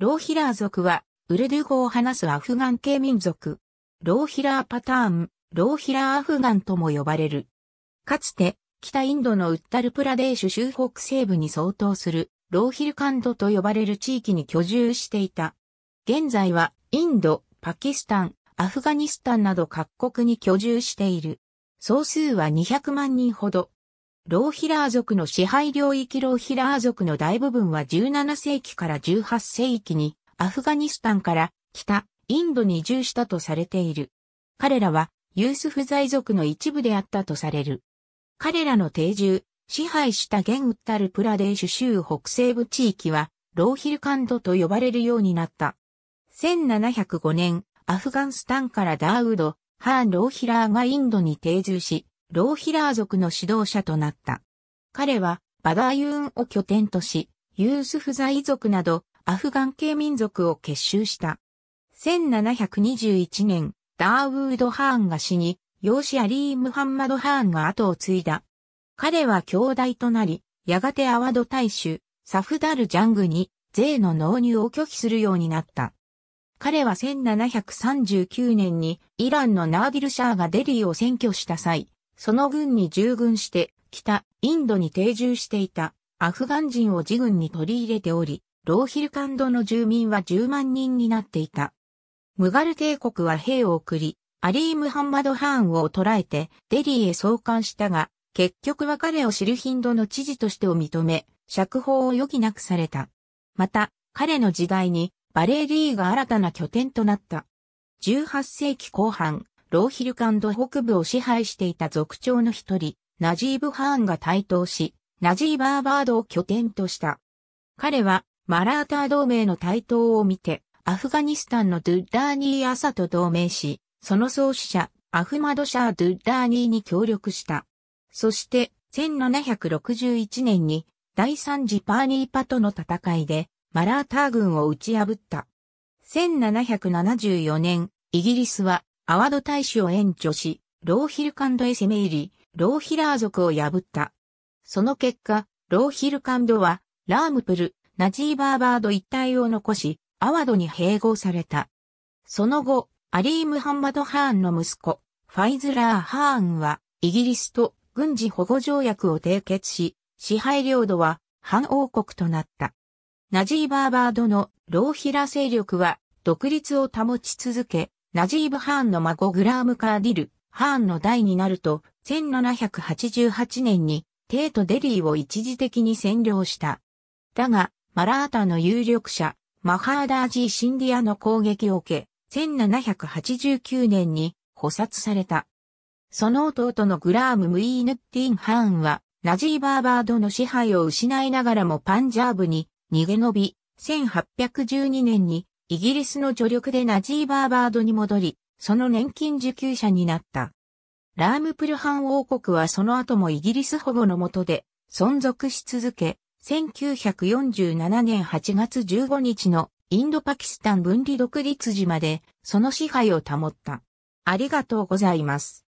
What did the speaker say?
ローヒラー族は、ウルドゥ語を話すアフガン系民族。ローヒラーパターン、ローヒラーアフガンとも呼ばれる。かつて、北インドのウッタルプラデーシュ州北西部に相当する、ローヒルカンドと呼ばれる地域に居住していた。現在は、インド、パキスタン、アフガニスタンなど各国に居住している。総数は200万人ほど。ローヒラー族の支配領域ローヒラー族の大部分は17世紀から18世紀にアフガニスタンから北、インドに移住したとされている。彼らはユースフ在族の一部であったとされる。彼らの定住、支配した現ウッタルプラデーシュ州北西部地域はローヒルカンドと呼ばれるようになった。1705年、アフガンスタンからダーウド、ハーン・ローヒラーがインドに定住し、ローヒラー族の指導者となった。彼はバダーユーンを拠点とし、ユースフザイ族などアフガン系民族を結集した。1721年、ダーウード・ハーンが死に、養子アリー・ムハンマド・ハーンが後を継いだ。彼は兄弟となり、やがてアワド大衆、サフダル・ジャングに税の納入を拒否するようになった。彼は1739年にイランのナーディル・シャーがデリーを占拠した際、その軍に従軍して、北、インドに定住していた、アフガン人を自軍に取り入れており、ローヒルカンドの住民は10万人になっていた。ムガル帝国は兵を送り、アリー・ムハンマド・ハーンを捕らえてデリーへ送還したが、結局は彼をシルヒンドの知事としてを認め、釈放を余儀なくされた。また、彼の時代にバレーリーが新たな拠点となった。18世紀後半、ローヒルカンド北部を支配していた族長の一人、ナジーブ・ハーンが台頭し、ナジーバーバードを拠点とした。彼は、マラーター同盟の台頭を見て、アフガニスタンのドゥッダーニー・アサと同盟し、その創始者、アフマド・シャー・ドゥッダーニーに協力した。そして、1761年に、第三次パーニーパとの戦いで、マラーター軍を打ち破った。1774年、イギリスはアワド大使を援助し、ローヒルカンドへ攻め入り、ローヒラー族を破った。その結果、ローヒルカンドは、ラームプル、ナジーバーバード一帯を残し、アワドに併合された。その後、アリー・ムハンマド・ハーンの息子、ファイズラー・ハーンは、イギリスと軍事保護条約を締結し、支配領土は反王国となった。ナジーバーバードのローヒラ勢力は独立を保ち続け、ナジーブ・ハーンの孫グラーム・カーディル、ハーンの代になると、1788年に、帝都デリーを一時的に占領した。だが、マラータの有力者、マハーダージー・シンディアの攻撃を受け、1789年に捕殺された。その弟のグラーム・ムイーヌッティン・ハーンは、ナジーバーバードの支配を失いながらもパンジャーブに逃げ延び、1812年にイギリスの助力でナジー・バーバードに戻り、その年金受給者になった。ラームプルハン王国はその後もイギリス保護の下で存続し続け、1947年8月15日のインドパキスタン分離独立時までその支配を保った。ありがとうございます。